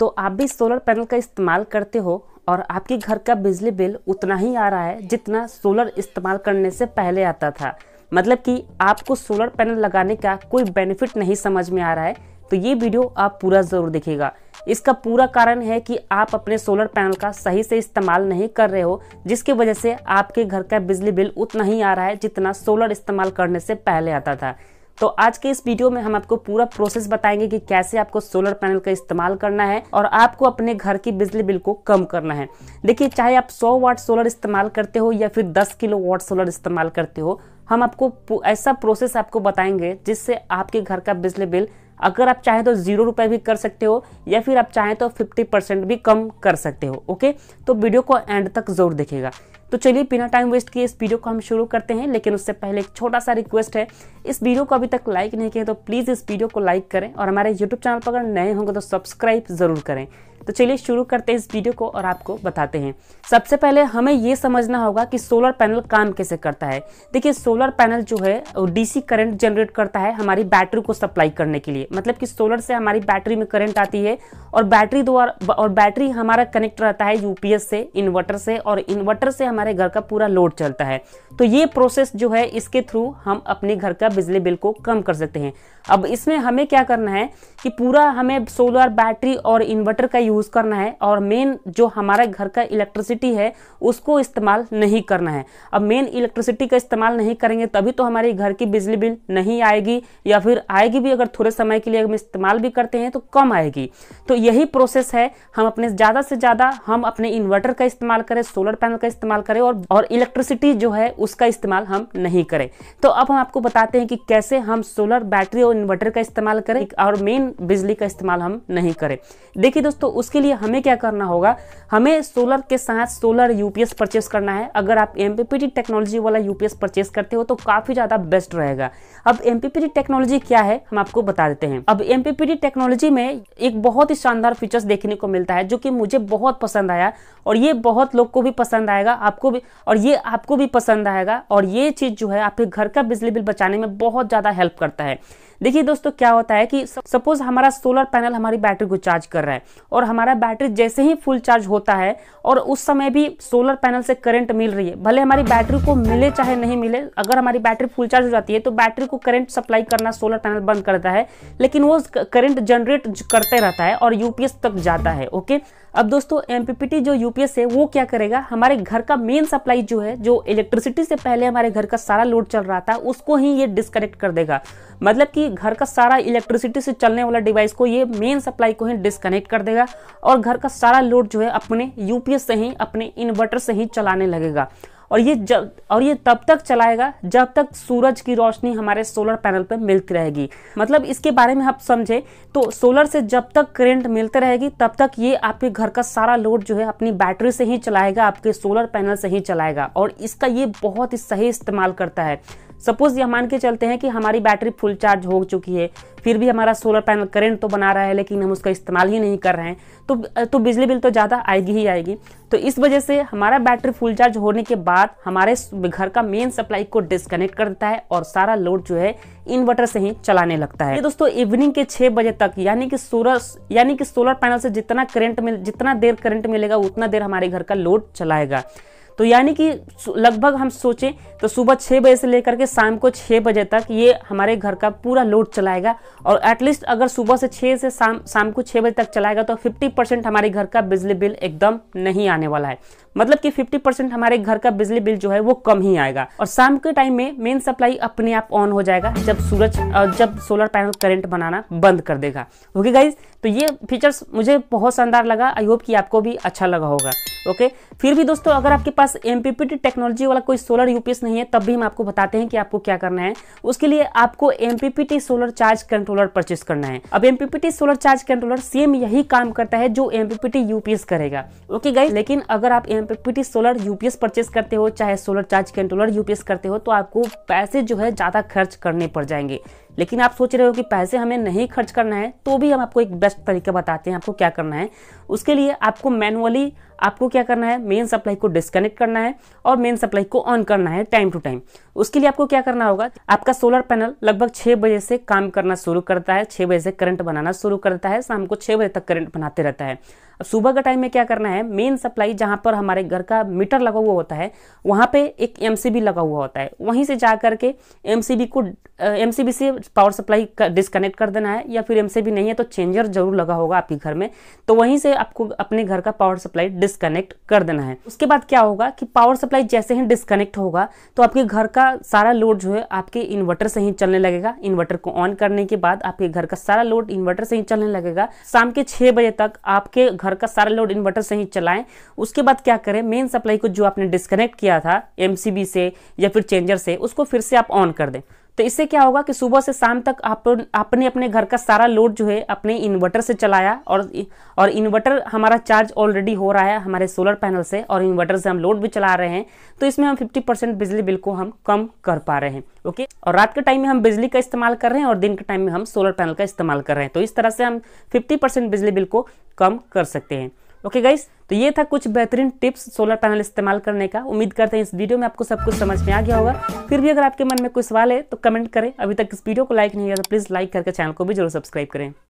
तो आप भी सोलर पैनल का इस्तेमाल करते हो और आपके घर का बिजली बिल उतना ही आ रहा है जितना सोलर इस्तेमाल करने से पहले आता था मतलब कि आपको सोलर पैनल लगाने का कोई बेनिफिट नहीं समझ में आ रहा है तो ये वीडियो आप पूरा ज़रूर देखेगा इसका पूरा कारण है कि आप अपने सोलर पैनल का सही से इस्तेमाल नहीं कर रहे हो जिसकी वजह से आपके घर का बिजली बिल उतना ही आ रहा है जितना सोलर इस्तेमाल करने से पहले आता था तो आज के इस वीडियो में हम आपको पूरा प्रोसेस बताएंगे कि कैसे आपको सोलर पैनल का इस्तेमाल करना है और आपको अपने घर की बिजली बिल को कम करना है देखिए चाहे आप 100 वाट सोलर इस्तेमाल करते हो या फिर 10 किलो वाट सोलर इस्तेमाल करते हो हम आपको ऐसा प्रोसेस आपको बताएंगे जिससे आपके घर का बिजली बिल अगर आप चाहें तो जीरो रुपए भी कर सकते हो या फिर आप चाहें तो फिफ्टी परसेंट भी कम कर सकते हो ओके तो वीडियो को एंड तक जरूर देखिएगा तो चलिए बिना टाइम वेस्ट किए इस वीडियो को हम शुरू करते हैं लेकिन उससे पहले एक छोटा सा रिक्वेस्ट है इस वीडियो को अभी तक लाइक नहीं किया तो प्लीज़ इस वीडियो को लाइक करें और हमारे यूट्यूब चैनल पर अगर नए होंगे तो सब्सक्राइब ज़रूर करें तो चलिए शुरू करते हैं इस वीडियो को और आपको बताते हैं सबसे पहले हमें ये समझना होगा कि सोलर पैनल काम कैसे करता है देखिए सोलर पैनल जो है डीसी करंट जनरेट करता है हमारी बैटरी को सप्लाई करने के लिए मतलब कि सोलर से हमारी बैटरी में करंट आती है और बैटरी द्वारा और बैटरी हमारा कनेक्ट रहता है यूपीएस से इन्वर्टर से और इन्वर्टर से हमारे घर का पूरा लोड चलता है तो ये प्रोसेस जो है इसके थ्रू हम अपने घर का बिजली बिल को कम कर सकते हैं अब इसमें हमें क्या करना है कि पूरा हमें सोलर बैटरी और इन्वर्टर का यूज़ करना है और मेन जो हमारे घर का इलेक्ट्रिसिटी है उसको इस्तेमाल नहीं करना है अब मेन इलेक्ट्रिसिटी का इस्तेमाल नहीं करेंगे तभी तो हमारे घर की बिजली बिल नहीं आएगी या फिर आएगी भी अगर थोड़े समय के लिए हम इस्तेमाल भी करते हैं तो कम आएगी तो यही प्रोसेस है हम अपने ज़्यादा से ज़्यादा हम अपने इन्वर्टर का इस्तेमाल करें सोलर पैनल का इस्तेमाल करें और, और इलेक्ट्रिसिटी जो है उसका इस्तेमाल हम नहीं करें तो अब हम आपको बताते हैं कि कैसे हम सोलर बैटरी और इन्वर्टर का इस्तेमाल करें और मेन बिजली का इस्तेमाल हम नहीं करें देखिए दोस्तों उसके लिए हमें क्या करना होगा हमें सोलर के साथ सोलर यूपीएस परचेस करना है अगर आप एम टेक्नोलॉजी वाला यूपीएस परचेस करते हो तो काफ़ी ज़्यादा बेस्ट रहेगा अब एम टेक्नोलॉजी क्या है हम आपको बता देते हैं अब एम टेक्नोलॉजी में एक बहुत ही शानदार फीचर्स देखने को मिलता है जो कि मुझे बहुत पसंद आया और ये बहुत लोग को भी पसंद आएगा आपको भी और ये आपको भी पसंद आएगा और ये चीज़ जो है आपके घर का बिजली बिल बचाने में बहुत ज़्यादा हेल्प करता है देखिए दोस्तों क्या होता है कि सपोज हमारा सोलर पैनल हमारी बैटरी को चार्ज कर रहा है और हमारा बैटरी जैसे ही फुल चार्ज होता है और उस समय भी सोलर पैनल से करंट मिल रही है भले हमारी बैटरी को मिले चाहे नहीं मिले अगर हमारी बैटरी फुल चार्ज हो जाती है तो बैटरी को करंट सप्लाई करना सोलर पैनल बंद करता है लेकिन वो करंट जनरेट करते रहता है और यूपीएस तक जाता है ओके अब दोस्तों एमपीपीटी जो यूपीएस है वो क्या करेगा हमारे घर का मेन सप्लाई जो है जो इलेक्ट्रिसिटी से पहले हमारे घर का सारा लोड चल रहा था उसको ही ये डिस्कनेक्ट कर देगा मतलब कि घर का सारा इलेक्ट्रिसिटी से चलने वाला डिवाइस को ये मेन सप्लाई को ही डिस्कनेक्ट कर देगा और घर का सारा लोड जो है अपने यूपीएस से ही अपने इन्वर्टर से ही चलाने लगेगा और ये जब और ये तब तक चलाएगा जब तक सूरज की रोशनी हमारे सोलर पैनल पर मिलती रहेगी मतलब इसके बारे में आप समझे तो सोलर से जब तक करेंट मिलते रहेगी तब तक ये आपके घर का सारा लोड जो है अपनी बैटरी से ही चलाएगा आपके सोलर पैनल से ही चलाएगा और इसका ये बहुत ही सही इस्तेमाल करता है सपोज ये मान के चलते हैं कि हमारी बैटरी फुल चार्ज हो चुकी है फिर भी हमारा सोलर पैनल करंट तो बना रहा है लेकिन हम उसका इस्तेमाल ही नहीं कर रहे हैं तो तो बिजली बिल तो ज़्यादा आएगी ही आएगी तो इस वजह से हमारा बैटरी फुल चार्ज होने के बाद हमारे घर का मेन सप्लाई को डिस्कनेक्ट कर देता है और सारा लोड जो है इन्वर्टर से ही चलाने लगता है दोस्तों इवनिंग के छः बजे तक यानी कि सोलर यानी कि सोलर पैनल से जितना करंट मिल जितना देर करंट मिलेगा उतना देर हमारे घर का लोड चलाएगा तो यानी कि लगभग हम सोचें तो सुबह छः बजे से लेकर के शाम को छः बजे तक ये हमारे घर का पूरा लोड चलाएगा और एटलीस्ट अगर सुबह से छः से शाम शाम को छः बजे तक चलाएगा तो फिफ्टी परसेंट हमारे घर का बिजली बिल एकदम नहीं आने वाला है मतलब कि 50 परसेंट हमारे घर का बिजली बिल जो है वो कम ही आएगा और शाम के टाइम में मेन सप्लाई अपने आप ऑन हो जाएगा जब सूरज जब सोलर पैनल करंट बनाना बंद कर देगा ओके गाइज तो ये फीचर्स मुझे बहुत शानदार लगा आई होप कि आपको भी अच्छा लगा होगा ओके फिर भी दोस्तों अगर आपके पास एमपीपीटी टेक्नोलॉजी वाला कोई सोलर यूपीएस नहीं है तब भी हम आपको बताते हैं कि आपको क्या करना है उसके लिए आपको MPPT solar charge controller purchase करना है अब MPPT solar charge controller same यही काम करता है जो एमपीपीटी यूपीएस करेगा ओके गाइस लेकिन अगर आप एमपीपीटी सोलर यूपीएस परचेस करते हो चाहे सोलर चार्ज कंट्रोलर यूपीएस करते हो तो आपको पैसे जो है ज़्यादा खर्च करने पड़ जाएंगे लेकिन आप सोच रहे हो कि पैसे हमें नहीं खर्च करना है तो भी हम आपको एक बेस्ट तरीका बताते हैं आपको क्या करना है उसके लिए आपको मैनुअली आपको क्या करना है मेन सप्लाई को डिस्कनेक्ट करना है और मेन सप्लाई को ऑन करना है टाइम टू टाइम उसके लिए आपको क्या करना होगा आपका सोलर पैनल लगभग छह बजे से काम करना शुरू करता है छह बजे से करंट बनाना शुरू करता है शाम को छह बजे तक करंट बनाते रहता है अब सुबह का टाइम में क्या करना है मेन सप्लाई जहां पर हमारे घर का मीटर लगा हुआ होता है वहां पे एक एम लगा हुआ होता है वहीं से जा करके एम को एम से पावर सप्लाई डिस्कनेक्ट कर देना है या फिर एम नहीं है तो चेंजर जरूर लगा होगा आपके घर में तो वहीं से आपको अपने घर का पावर सप्लाई डिस्कनेक्ट कर देना है उसके बाद क्या होगा कि पावर सप्लाई जैसे ही डिस्कनेक्ट होगा तो आपके घर का सारा लोड जो है आपके इन्वर्टर से ही चलने लगेगा इन्वर्टर को ऑन करने के बाद आपके घर का सारा लोड इन्वर्टर से ही चलने लगेगा शाम के छह बजे तक आपके घर का सारा लोड इन्वर्टर से ही चलाएं उसके बाद क्या करें मेन सप्लाई को जो आपने डिस्कनेक्ट किया था एमसीबी से या फिर चेंजर से उसको फिर से आप ऑन कर दें तो इससे क्या होगा कि सुबह से शाम तक आप आपने अपने घर का सारा लोड जो है अपने इन्वर्टर से चलाया और और इन्वर्टर हमारा चार्ज ऑलरेडी हो रहा है हमारे सोलर पैनल से और इन्वर्टर से हम लोड भी चला रहे हैं तो इसमें हम 50 परसेंट बिजली बिल को हम कम कर पा रहे हैं ओके और रात के टाइम में हम बिजली का इस्तेमाल कर रहे हैं और दिन के टाइम में हम सोलर पैनल का इस्तेमाल कर रहे हैं तो इस तरह से हम फिफ्टी बिजली बिल को कम कर सकते हैं ओके गाइस तो ये था कुछ बेहतरीन टिप्स सोलर पैनल इस्तेमाल करने का उम्मीद करते हैं इस वीडियो में आपको सब कुछ समझ में आ गया होगा फिर भी अगर आपके मन में कोई सवाल है तो कमेंट करें अभी तक इस वीडियो को लाइक नहीं किया तो प्लीज़ लाइक करके चैनल को भी जरूर सब्सक्राइब करें